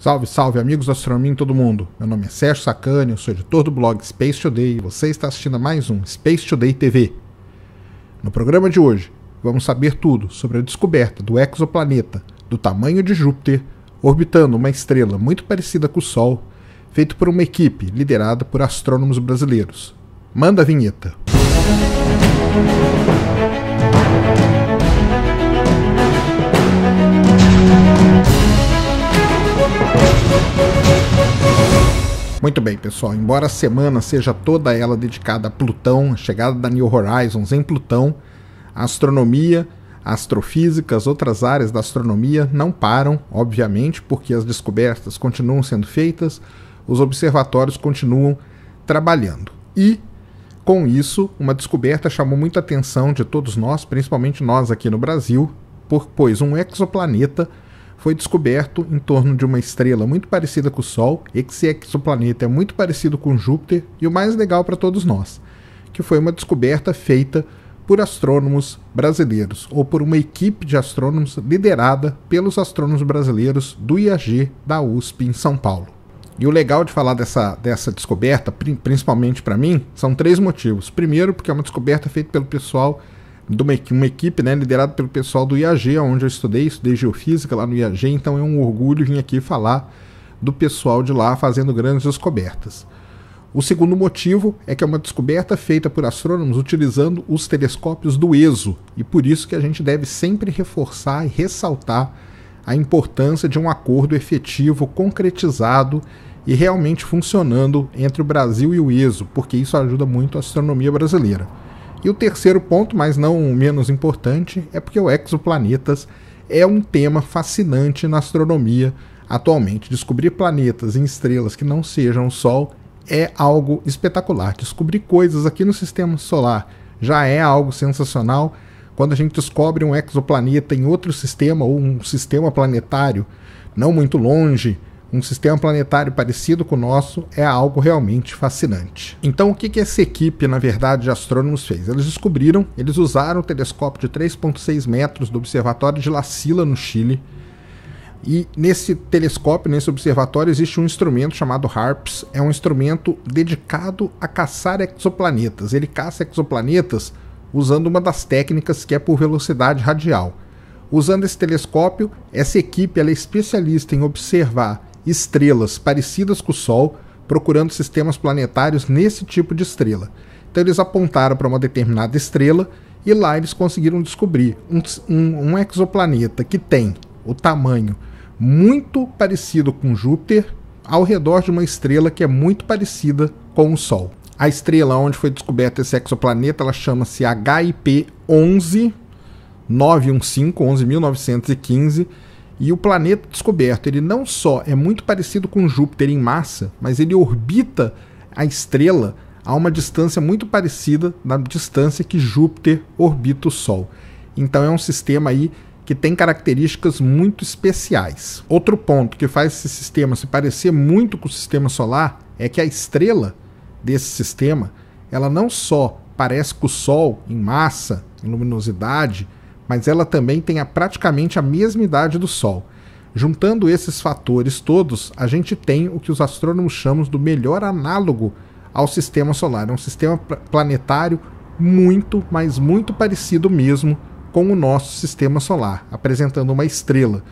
Salve, salve, amigos do Astronomia em todo mundo. Meu nome é Sérgio Sacani, eu sou editor do blog Space Today e você está assistindo a mais um Space Today TV. No programa de hoje, vamos saber tudo sobre a descoberta do exoplaneta do tamanho de Júpiter orbitando uma estrela muito parecida com o Sol, feito por uma equipe liderada por astrônomos brasileiros. Manda a vinheta. Música Muito bem, pessoal. Embora a semana seja toda ela dedicada a Plutão, a chegada da New Horizons em Plutão, a astronomia, a astrofísica, as outras áreas da astronomia não param, obviamente, porque as descobertas continuam sendo feitas, os observatórios continuam trabalhando. E com isso, uma descoberta chamou muita atenção de todos nós, principalmente nós aqui no Brasil, por, pois um exoplaneta foi descoberto em torno de uma estrela muito parecida com o Sol. Esse exoplaneta é muito parecido com Júpiter e o mais legal para todos nós, que foi uma descoberta feita por astrônomos brasileiros ou por uma equipe de astrônomos liderada pelos astrônomos brasileiros do IAG da USP em São Paulo. E o legal de falar dessa, dessa descoberta, principalmente para mim, são três motivos. Primeiro, porque é uma descoberta feita pelo pessoal de uma, uma equipe né, liderada pelo pessoal do IAG, onde eu estudei, estudei geofísica lá no IAG, então é um orgulho vir aqui falar do pessoal de lá fazendo grandes descobertas. O segundo motivo é que é uma descoberta feita por astrônomos utilizando os telescópios do ESO, e por isso que a gente deve sempre reforçar e ressaltar a importância de um acordo efetivo, concretizado e realmente funcionando entre o Brasil e o ESO, porque isso ajuda muito a astronomia brasileira. E o terceiro ponto, mas não menos importante, é porque o exoplanetas é um tema fascinante na astronomia atualmente. Descobrir planetas em estrelas que não sejam o Sol é algo espetacular. Descobrir coisas aqui no sistema solar já é algo sensacional. Quando a gente descobre um exoplaneta em outro sistema ou um sistema planetário não muito longe, um sistema planetário parecido com o nosso é algo realmente fascinante. Então, o que essa equipe, na verdade, de astrônomos fez? Eles descobriram, eles usaram o telescópio de 3,6 metros do Observatório de La Silla, no Chile. E nesse telescópio, nesse observatório, existe um instrumento chamado HARPS. É um instrumento dedicado a caçar exoplanetas. Ele caça exoplanetas usando uma das técnicas que é por velocidade radial. Usando esse telescópio, essa equipe é especialista em observar estrelas parecidas com o Sol, procurando sistemas planetários nesse tipo de estrela. Então eles apontaram para uma determinada estrela e lá eles conseguiram descobrir um, um, um exoplaneta que tem o tamanho muito parecido com Júpiter, ao redor de uma estrela que é muito parecida com o Sol. A estrela onde foi descoberto esse exoplaneta, ela chama-se HIP 11 11.915, e o planeta descoberto, ele não só é muito parecido com Júpiter em massa, mas ele orbita a estrela a uma distância muito parecida da distância que Júpiter orbita o Sol. Então é um sistema aí que tem características muito especiais. Outro ponto que faz esse sistema se parecer muito com o sistema solar é que a estrela desse sistema, ela não só parece com o Sol em massa, em luminosidade, mas ela também tenha praticamente a mesma idade do Sol. Juntando esses fatores todos, a gente tem o que os astrônomos chamam do melhor análogo ao sistema solar. É um sistema planetário muito, mas muito parecido mesmo com o nosso sistema solar, apresentando uma estrela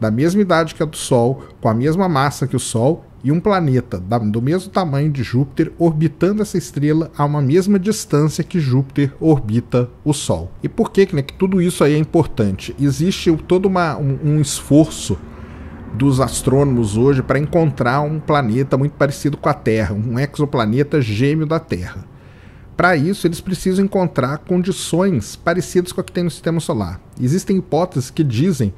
da mesma idade que a do Sol, com a mesma massa que o Sol e um planeta do mesmo tamanho de Júpiter orbitando essa estrela a uma mesma distância que Júpiter orbita o Sol. E por que, né, que tudo isso aí é importante? Existe todo uma, um, um esforço dos astrônomos hoje para encontrar um planeta muito parecido com a Terra, um exoplaneta gêmeo da Terra. Para isso, eles precisam encontrar condições parecidas com a que tem no sistema solar. Existem hipóteses que dizem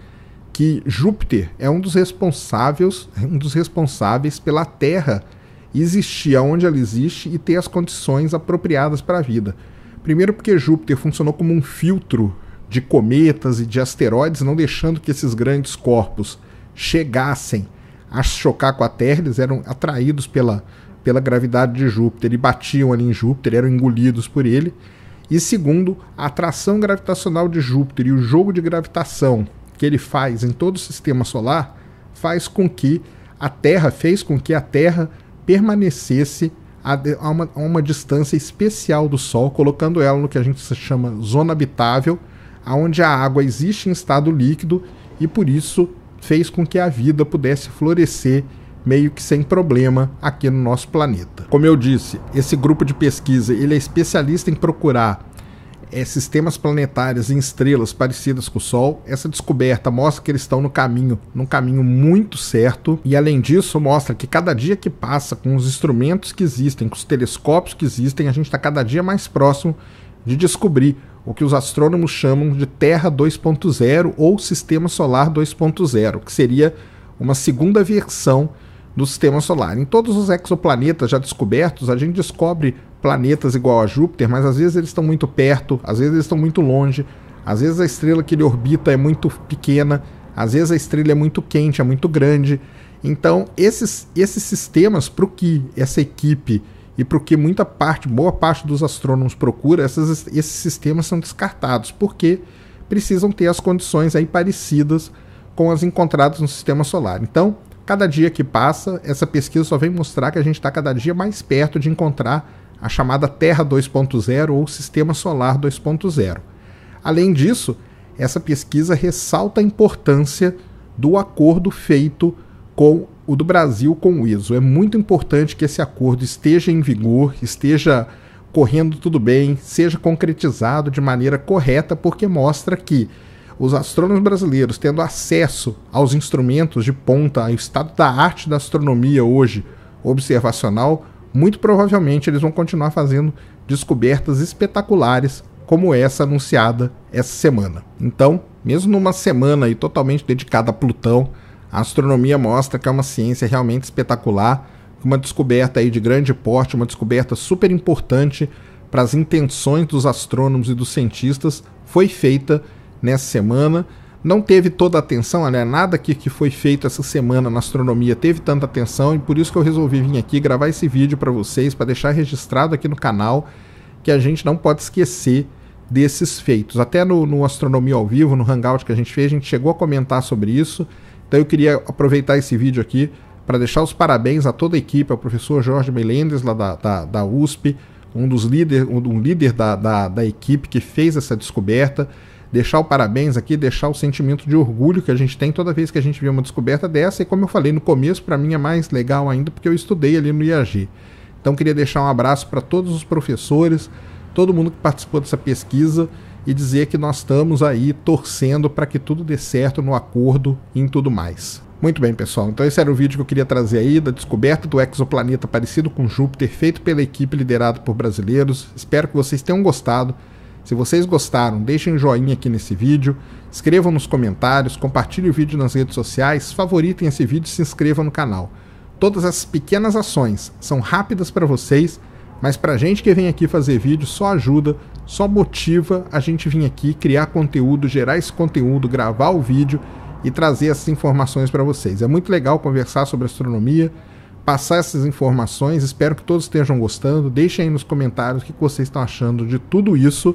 que Júpiter é um dos responsáveis, um dos responsáveis pela Terra existir aonde ela existe e ter as condições apropriadas para a vida. Primeiro porque Júpiter funcionou como um filtro de cometas e de asteroides, não deixando que esses grandes corpos chegassem a chocar com a Terra, eles eram atraídos pela, pela gravidade de Júpiter e batiam ali em Júpiter, eram engolidos por ele. E segundo, a atração gravitacional de Júpiter e o jogo de gravitação que ele faz em todo o sistema solar faz com que a Terra fez com que a Terra permanecesse a, a, uma, a uma distância especial do Sol, colocando ela no que a gente chama zona habitável, onde a água existe em estado líquido e por isso fez com que a vida pudesse florescer meio que sem problema aqui no nosso planeta. Como eu disse, esse grupo de pesquisa ele é especialista em procurar é, sistemas planetários em estrelas parecidas com o Sol. Essa descoberta mostra que eles estão no caminho, num caminho muito certo. E além disso, mostra que cada dia que passa, com os instrumentos que existem, com os telescópios que existem, a gente está cada dia mais próximo de descobrir o que os astrônomos chamam de Terra 2.0 ou Sistema Solar 2.0, que seria uma segunda versão do sistema solar. Em todos os exoplanetas já descobertos, a gente descobre planetas igual a Júpiter, mas às vezes eles estão muito perto, às vezes eles estão muito longe, às vezes a estrela que ele orbita é muito pequena, às vezes a estrela é muito quente, é muito grande. Então, esses, esses sistemas, para o que essa equipe e para o que muita parte, boa parte dos astrônomos procura, essas, esses sistemas são descartados, porque precisam ter as condições aí parecidas com as encontradas no sistema solar. Então, Cada dia que passa, essa pesquisa só vem mostrar que a gente está cada dia mais perto de encontrar a chamada Terra 2.0 ou Sistema Solar 2.0. Além disso, essa pesquisa ressalta a importância do acordo feito com o do Brasil com o ISO. É muito importante que esse acordo esteja em vigor, esteja correndo tudo bem, seja concretizado de maneira correta, porque mostra que os astrônomos brasileiros tendo acesso aos instrumentos de ponta, ao estado da arte da astronomia hoje observacional, muito provavelmente eles vão continuar fazendo descobertas espetaculares como essa anunciada essa semana. Então, mesmo numa semana aí totalmente dedicada a Plutão, a astronomia mostra que é uma ciência realmente espetacular, uma descoberta aí de grande porte, uma descoberta super importante para as intenções dos astrônomos e dos cientistas, foi feita nessa semana. Não teve toda a atenção, aliás, nada que, que foi feito essa semana na astronomia teve tanta atenção e por isso que eu resolvi vir aqui gravar esse vídeo para vocês, para deixar registrado aqui no canal que a gente não pode esquecer desses feitos. Até no, no Astronomia ao Vivo, no Hangout que a gente fez, a gente chegou a comentar sobre isso. Então eu queria aproveitar esse vídeo aqui para deixar os parabéns a toda a equipe, ao professor Jorge Melendres, lá da, da, da USP, um dos líderes, um, um líder da, da, da equipe que fez essa descoberta deixar o parabéns aqui, deixar o sentimento de orgulho que a gente tem toda vez que a gente vê uma descoberta dessa. E como eu falei no começo, para mim é mais legal ainda porque eu estudei ali no IAG. Então queria deixar um abraço para todos os professores, todo mundo que participou dessa pesquisa e dizer que nós estamos aí torcendo para que tudo dê certo no acordo e em tudo mais. Muito bem, pessoal. Então esse era o vídeo que eu queria trazer aí da descoberta do exoplaneta parecido com Júpiter, feito pela equipe liderada por brasileiros. Espero que vocês tenham gostado. Se vocês gostaram, deixem um joinha aqui nesse vídeo, escrevam nos comentários, compartilhem o vídeo nas redes sociais, favoritem esse vídeo e se inscrevam no canal. Todas essas pequenas ações são rápidas para vocês, mas para a gente que vem aqui fazer vídeo só ajuda, só motiva a gente vir aqui criar conteúdo, gerar esse conteúdo, gravar o vídeo e trazer essas informações para vocês. É muito legal conversar sobre astronomia, passar essas informações. Espero que todos estejam gostando. Deixem aí nos comentários o que vocês estão achando de tudo isso.